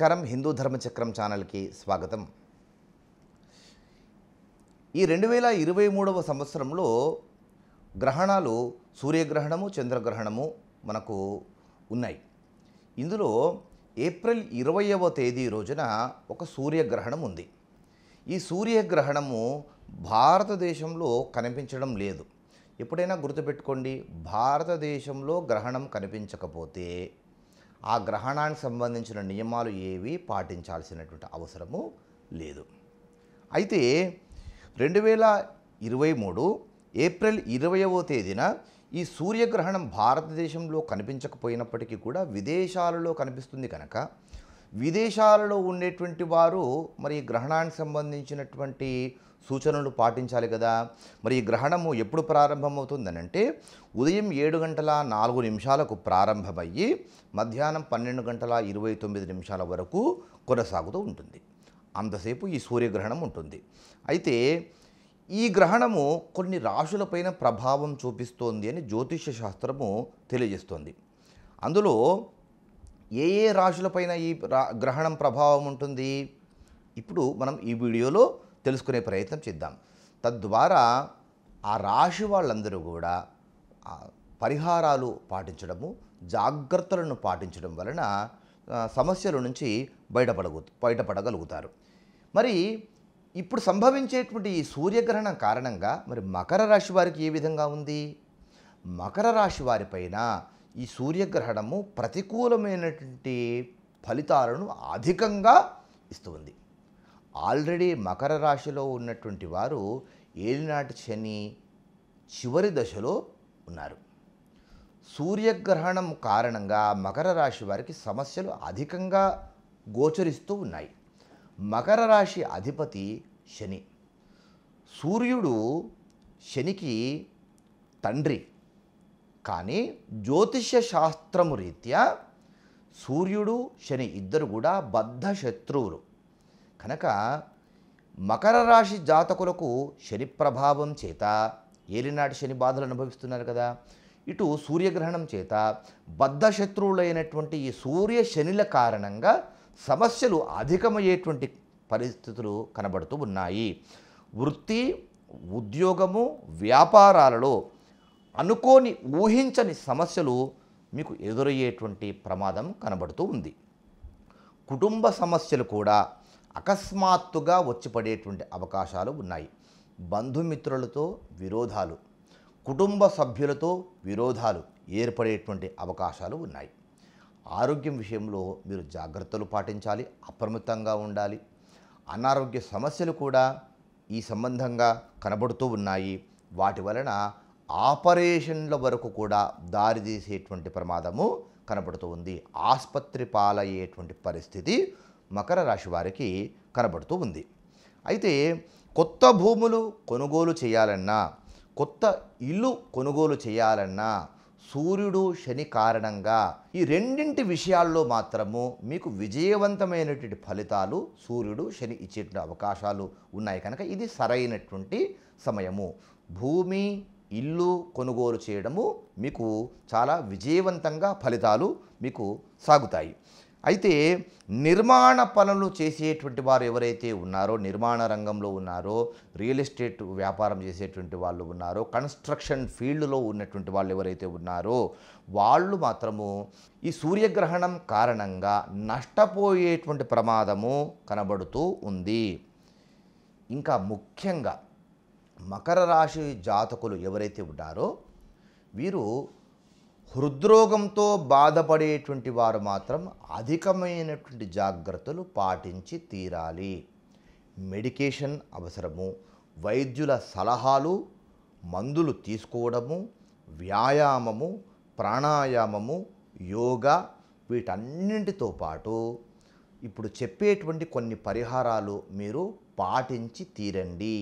నమస్కారం హిందూ ధర్మచక్రం ఛానల్కి స్వాగతం ఈ రెండు వేల ఇరవై మూడవ సంవత్సరంలో గ్రహణాలు సూర్యగ్రహణము చంద్రగ్రహణము మనకు ఉన్నాయి ఇందులో ఏప్రిల్ ఇరవయవ తేదీ రోజున ఒక సూర్యగ్రహణం ఉంది ఈ సూర్యగ్రహణము భారతదేశంలో కనిపించడం లేదు ఎప్పుడైనా గుర్తుపెట్టుకోండి భారతదేశంలో గ్రహణం కనిపించకపోతే ఆ గ్రహణానికి సంబంధించిన నియమాలు ఏవి పాటించాల్సినటువంటి అవసరము లేదు అయితే రెండు వేల ఇరవై మూడు ఏప్రిల్ ఇరవయవ తేదీన ఈ సూర్యగ్రహణం భారతదేశంలో కనిపించకపోయినప్పటికీ కూడా విదేశాలలో కనిపిస్తుంది కనుక విదేశాలలో ఉండేటువంటి వారు మరి గ్రహణానికి సంబంధించినటువంటి సూచనలు పాటించాలి కదా మరి ఈ గ్రహణము ఎప్పుడు ప్రారంభమవుతుందని అంటే ఉదయం ఏడు గంటల నాలుగు నిమిషాలకు ప్రారంభమయ్యి మధ్యాహ్నం పన్నెండు గంటల ఇరవై తొమ్మిది నిమిషాల వరకు కొనసాగుతూ ఉంటుంది అంతసేపు ఈ సూర్యగ్రహణం ఉంటుంది అయితే ఈ గ్రహణము కొన్ని రాశులపైన ప్రభావం చూపిస్తోంది అని జ్యోతిష్య శాస్త్రము తెలియజేస్తోంది అందులో ఏ ఏ రాశులపైన ఈ గ్రహణం ప్రభావం ఉంటుంది ఇప్పుడు మనం ఈ వీడియోలో తెలుసుకునే ప్రయత్నం చేద్దాం తద్వారా ఆ రాశి వాళ్ళందరూ కూడా పరిహారాలు పాటించడము జాగ్రత్తలను పాటించడం వలన సమస్యల నుంచి బయటపడగ బయటపడగలుగుతారు మరి ఇప్పుడు సంభవించేటువంటి ఈ సూర్యగ్రహణం కారణంగా మరి మకర రాశి వారికి ఏ విధంగా ఉంది మకర రాశి వారిపైన ఈ సూర్యగ్రహణము ప్రతికూలమైనటువంటి ఫలితాలను అధికంగా ఇస్తుంది ఆల్రెడీ మకర రాశిలో ఉన్నటువంటి వారు ఏలినాటి శని చివరి దశలో ఉన్నారు సూర్యగ్రహణం కారణంగా మకర రాశి వారికి సమస్యలు అధికంగా గోచరిస్తూ ఉన్నాయి మకర రాశి అధిపతి శని సూర్యుడు శనికి తండ్రి కానీ జ్యోతిష్య శాస్త్రము రీత్యా సూర్యుడు శని ఇద్దరు కూడా బద్ధ శత్రువులు కనుక మకర రాశి జాతకులకు శని ప్రభావం చేత ఏలినాటి శని బాధలు అనుభవిస్తున్నారు కదా ఇటు సూర్యగ్రహణం చేత బద్ధ శత్రువులైనటువంటి ఈ సూర్య శనిల కారణంగా సమస్యలు అధికమయ్యేటువంటి పరిస్థితులు కనబడుతూ ఉన్నాయి వృత్తి ఉద్యోగము వ్యాపారాలలో అనుకోని ఊహించని సమస్యలు మీకు ఎదురయ్యేటువంటి ప్రమాదం కనబడుతూ ఉంది కుటుంబ సమస్యలు కూడా అకస్మాత్తుగా వచ్చి పడేటువంటి అవకాశాలు ఉన్నాయి బంధుమిత్రులతో విరోధాలు కుటుంబ సభ్యులతో విరోధాలు ఏర్పడేటువంటి అవకాశాలు ఉన్నాయి ఆరోగ్యం విషయంలో మీరు జాగ్రత్తలు పాటించాలి అప్రమితంగా ఉండాలి అనారోగ్య సమస్యలు కూడా ఈ సంబంధంగా కనబడుతూ ఉన్నాయి వాటి వలన ఆపరేషన్ల వరకు కూడా దారితీసేటువంటి ప్రమాదము కనబడుతూ ఉంది ఆసుపత్రి పాలయ్యేటువంటి పరిస్థితి మకర రాశి వారికి కనబడుతూ ఉంది అయితే కొత్త భూములు కొనుగోలు చేయాలన్నా కొత్త ఇల్లు కొనుగోలు చేయాలన్నా సూర్యుడు శని కారణంగా ఈ రెండింటి విషయాల్లో మాత్రము మీకు విజయవంతమైనటువంటి ఫలితాలు సూర్యుడు శని ఇచ్చేటువంటి అవకాశాలు ఉన్నాయి కనుక ఇది సరైనటువంటి సమయము భూమి ఇల్లు కొనుగోలు చేయడము మీకు చాలా విజయవంతంగా ఫలితాలు మీకు సాగుతాయి అయితే నిర్మాణ పనులు చేసేటువంటి వారు ఎవరైతే ఉన్నారో నిర్మాణ రంగంలో ఉన్నారో రియల్ ఎస్టేట్ వ్యాపారం చేసేటువంటి వాళ్ళు ఉన్నారో కన్స్ట్రక్షన్ ఫీల్డ్లో ఉన్నటువంటి వాళ్ళు ఎవరైతే ఉన్నారో వాళ్ళు మాత్రము ఈ సూర్యగ్రహణం కారణంగా నష్టపోయేటువంటి ప్రమాదము కనబడుతూ ఉంది ఇంకా ముఖ్యంగా మకర రాశి జాతకులు ఎవరైతే ఉంటారో వీరు హృద్రోగంతో బాధపడేటువంటి వారు మాత్రం అధికమైనటువంటి జాగ్రత్తలు పాటించి తీరాలి మెడికేషన్ అవసరము వైద్యుల సలహాలు మందులు తీసుకోవడము వ్యాయామము ప్రాణాయామము యోగా వీటన్నింటితో పాటు ఇప్పుడు చెప్పేటువంటి కొన్ని పరిహారాలు మీరు పాటించి తీరండి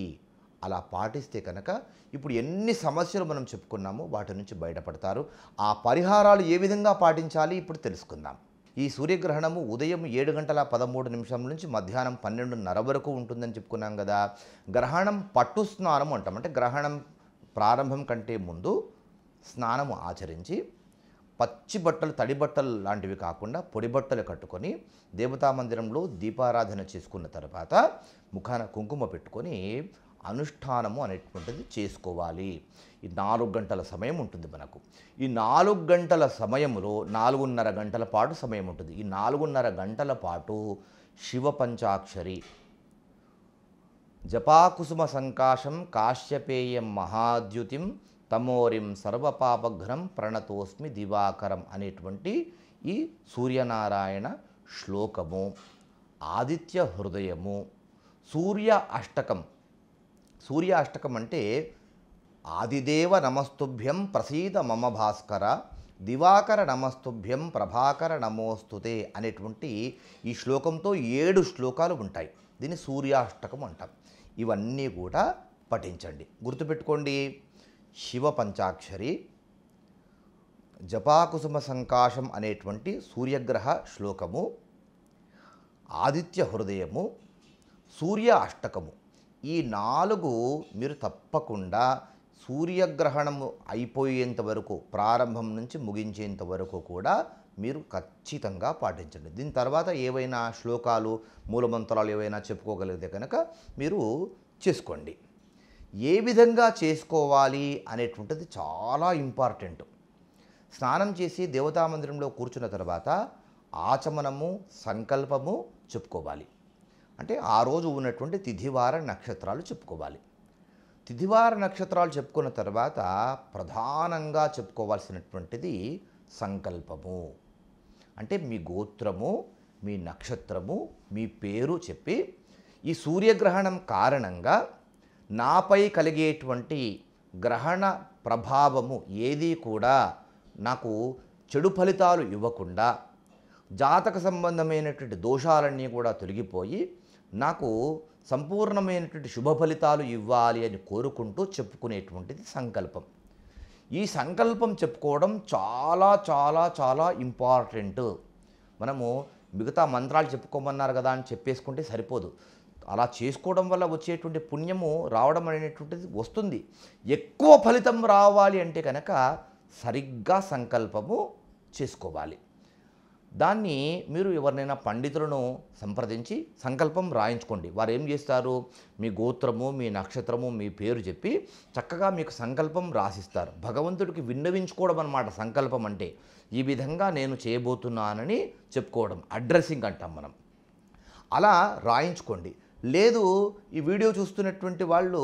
అలా పాటిస్తే కనుక ఇప్పుడు ఎన్ని సమస్యలు మనం చెప్పుకున్నామో వాటి నుంచి బయటపడతారు ఆ పరిహారాలు ఏ విధంగా పాటించాలి ఇప్పుడు తెలుసుకుందాం ఈ సూర్యగ్రహణము ఉదయం ఏడు గంటల పదమూడు నిమిషం నుంచి మధ్యాహ్నం పన్నెండున్నర వరకు ఉంటుందని చెప్పుకున్నాం కదా గ్రహణం పట్టు స్నానం అంటాం అంటే గ్రహణం ప్రారంభం కంటే ముందు స్నానము ఆచరించి పచ్చి బట్టలు తడి బట్టలు లాంటివి కాకుండా పొడి బట్టలు కట్టుకొని దేవతా మందిరంలో దీపారాధన చేసుకున్న తర్వాత ముఖాన కుంకుమ పెట్టుకొని అనుష్ఠానము అనేటువంటిది చేసుకోవాలి ఈ నాలుగు గంటల సమయం ఉంటుంది మనకు ఈ నాలుగు గంటల సమయంలో నాలుగున్నర గంటల పాటు సమయం ఉంటుంది ఈ నాలుగున్నర గంటల పాటు శివ పంచాక్షరి జపాకుసుమ సంకాశం కాశ్యపేయం మహాద్యుతిం తమోరిం సర్వపాపఘ్నం ప్రణతోస్మి దివాకరం అనేటువంటి ఈ సూర్యనారాయణ శ్లోకము ఆదిత్య హృదయము సూర్య అష్టకం సూర్యాష్టకం అంటే ఆదిదేవ నమస్తుభ్యం ప్రసీద మమ భాస్కర దివాకర నమస్తుభ్యం ప్రభాకర నమోస్తుతే అనేటువంటి ఈ శ్లోకంతో ఏడు శ్లోకాలు ఉంటాయి దీన్ని సూర్యాష్టకం అంటాం ఇవన్నీ కూడా పఠించండి గుర్తుపెట్టుకోండి శివ పంచాక్షరి జపాకుసుమ సంకాశం అనేటువంటి సూర్యగ్రహ శ్లోకము ఆదిత్య హృదయము సూర్య అష్టకము ఈ నాలుగు మీరు తప్పకుండా సూర్యగ్రహణము అయిపోయేంత వరకు ప్రారంభం నుంచి ముగించేంత వరకు కూడా మీరు ఖచ్చితంగా పాటించండి దీని తర్వాత ఏవైనా శ్లోకాలు మూలమంత్రాలు ఏవైనా చెప్పుకోగలిగితే కనుక మీరు చేసుకోండి ఏ విధంగా చేసుకోవాలి అనేటువంటిది చాలా ఇంపార్టెంట్ స్నానం చేసి దేవతా మందిరంలో కూర్చున్న తర్వాత ఆచమనము సంకల్పము చెప్పుకోవాలి అంటే ఆ రోజు ఉన్నటువంటి తిథివార నక్షత్రాలు చెప్పుకోవాలి తిథివార నక్షత్రాలు చెప్పుకున్న తర్వాత ప్రధానంగా చెప్పుకోవాల్సినటువంటిది సంకల్పము అంటే మీ గోత్రము మీ నక్షత్రము మీ పేరు చెప్పి ఈ సూర్యగ్రహణం కారణంగా నాపై కలిగేటువంటి గ్రహణ ప్రభావము ఏది కూడా నాకు చెడు ఫలితాలు ఇవ్వకుండా జాతక సంబంధమైనటువంటి దోషాలన్నీ కూడా తొలగిపోయి నాకు సంపూర్ణమైనటువంటి శుభ ఫలితాలు ఇవ్వాలి అని కోరుకుంటూ చెప్పుకునేటువంటిది సంకల్పం ఈ సంకల్పం చెప్పుకోవడం చాలా చాలా చాలా ఇంపార్టెంట్ మనము మిగతా మంత్రాలు చెప్పుకోమన్నారు కదా అని చెప్పేసుకుంటే సరిపోదు అలా చేసుకోవడం వల్ల వచ్చేటువంటి పుణ్యము రావడం అనేటువంటిది వస్తుంది ఎక్కువ ఫలితం రావాలి అంటే కనుక సరిగ్గా సంకల్పము చేసుకోవాలి దాన్ని మీరు ఎవరినైనా పండితులను సంప్రదించి సంకల్పం రాయించుకోండి వారు ఏం చేస్తారు మీ గోత్రము మీ నక్షత్రము మీ పేరు చెప్పి చక్కగా మీకు సంకల్పం రాసిస్తారు భగవంతుడికి విన్నవించుకోవడం అనమాట సంకల్పం అంటే ఈ విధంగా నేను చేయబోతున్నానని చెప్పుకోవడం అడ్రస్సింగ్ అంటాం మనం అలా రాయించుకోండి లేదు ఈ వీడియో చూస్తున్నటువంటి వాళ్ళు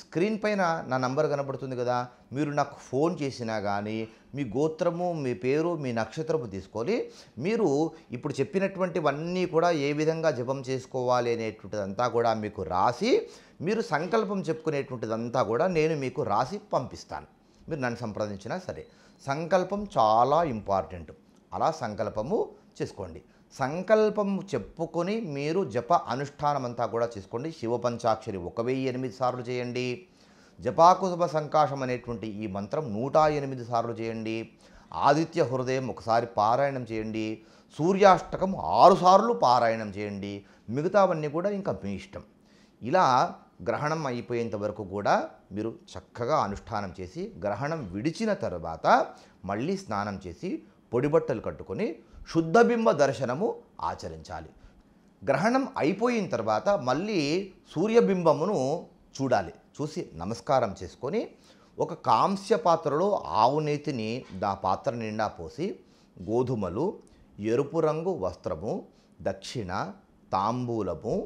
స్క్రీన్ పైన నా నంబర్ కనబడుతుంది కదా మీరు నాకు ఫోన్ చేసినా కానీ మీ గోత్రము మీ పేరు మీ నక్షత్రము తీసుకొని మీరు ఇప్పుడు చెప్పినటువంటివన్నీ కూడా ఏ విధంగా జపం చేసుకోవాలి అనేటువంటిదంతా కూడా మీకు రాసి మీరు సంకల్పం చెప్పుకునేటువంటిదంతా కూడా నేను మీకు రాసి పంపిస్తాను మీరు నన్ను సంప్రదించినా సరే సంకల్పం చాలా ఇంపార్టెంట్ అలా సంకల్పము చేసుకోండి సంకల్పం చెప్పుకొని మీరు జప అనుష్ఠానమంతా కూడా చేసుకోండి శివ పంచాక్షరి ఒక వెయ్యి ఎనిమిది సార్లు చేయండి జపాకుశుభ సంకాశం అనేటువంటి ఈ మంత్రం నూట ఎనిమిది సార్లు చేయండి ఆదిత్య హృదయం ఒకసారి పారాయణం చేయండి సూర్యాష్టకం ఆరుసార్లు పారాయణం చేయండి మిగతావన్నీ కూడా ఇంకా మీ ఇష్టం ఇలా గ్రహణం అయిపోయేంత వరకు కూడా మీరు చక్కగా అనుష్ఠానం చేసి గ్రహణం విడిచిన తర్వాత మళ్ళీ స్నానం చేసి పొడిబట్టలు కట్టుకొని శుద్ధబింబ దర్శనము ఆచరించాలి గ్రహణం అయిపోయిన తర్వాత మళ్ళీ సూర్యబింబమును చూడాలి చూసి నమస్కారం చేసుకొని ఒక కాంస్య పాత్రలో ఆవు నేతిని దా పాత్ర నిండా పోసి గోధుమలు ఎరుపు రంగు వస్త్రము దక్షిణ తాంబూలము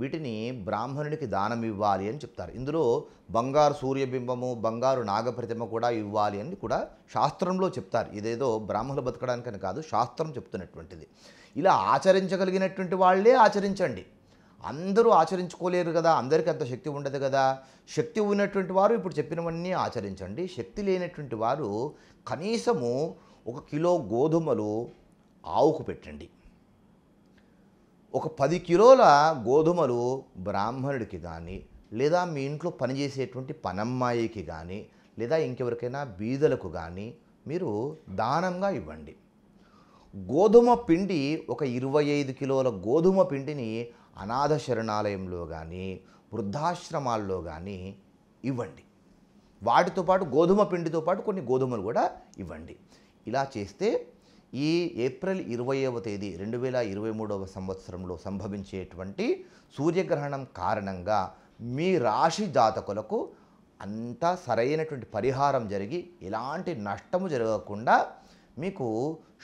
వీటిని బ్రాహ్మణునికి దానం ఇవ్వాలి అని చెప్తారు ఇందులో బంగారు సూర్యబింబము బంగారు నాగప్రతిమ కూడా ఇవ్వాలి అని కూడా శాస్త్రంలో చెప్తారు ఇదేదో బ్రాహ్మణులు బతకడానికని కాదు శాస్త్రం చెప్తున్నటువంటిది ఇలా ఆచరించగలిగినటువంటి వాళ్ళే ఆచరించండి అందరూ ఆచరించుకోలేరు కదా అందరికీ అంత శక్తి ఉండదు కదా శక్తి ఉన్నటువంటి వారు ఇప్పుడు చెప్పినవన్నీ ఆచరించండి శక్తి లేనటువంటి వారు కనీసము ఒక కిలో గోధుమలు ఆవుకు పెట్టండి ఒక పది కిలోల గోధుమలు బ్రాహ్మణుడికి కానీ లేదా మీ ఇంట్లో పనిచేసేటువంటి పనమ్మాయికి కానీ లేదా ఇంకెవరికైనా బీదలకు కానీ మీరు దానంగా ఇవ్వండి గోధుమ పిండి ఒక ఇరవై ఐదు కిలోల గోధుమ పిండిని అనాథ శరణాలయంలో కానీ వృద్ధాశ్రమాల్లో కానీ ఇవ్వండి వాటితో పాటు గోధుమ పిండితో పాటు కొన్ని గోధుమలు కూడా ఇవ్వండి ఇలా చేస్తే ఈ ఏప్రిల్ ఇరవైవ తేదీ రెండు వేల ఇరవై మూడవ సంవత్సరంలో సంభవించేటువంటి సూర్యగ్రహణం కారణంగా మీ రాశి జాతకులకు అంతా సరైనటువంటి పరిహారం జరిగి ఎలాంటి నష్టము జరగకుండా మీకు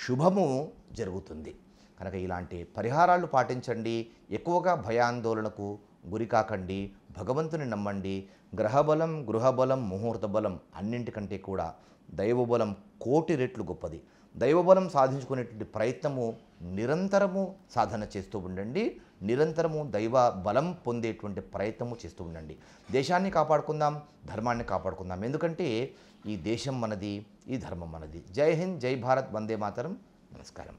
శుభము జరుగుతుంది కనుక ఇలాంటి పరిహారాలు పాటించండి ఎక్కువగా భయాందోళనకు గురికాకండి భగవంతుని నమ్మండి గ్రహబలం గృహబలం ముహూర్త బలం అన్నింటికంటే కూడా దైవబలం కోటి రెట్లు గొప్పది దైవబలం సాధించుకునేటువంటి ప్రయత్నము నిరంతరము సాధన చేస్తూ ఉండండి నిరంతరము దైవ బలం పొందేటువంటి ప్రయత్నము చేస్తూ ఉండండి దేశాన్ని కాపాడుకుందాం ధర్మాన్ని కాపాడుకుందాం ఎందుకంటే ఈ దేశం మనది ఈ ధర్మం మనది జై హింద్ జై భారత్ వందే మాతరం నమస్కారం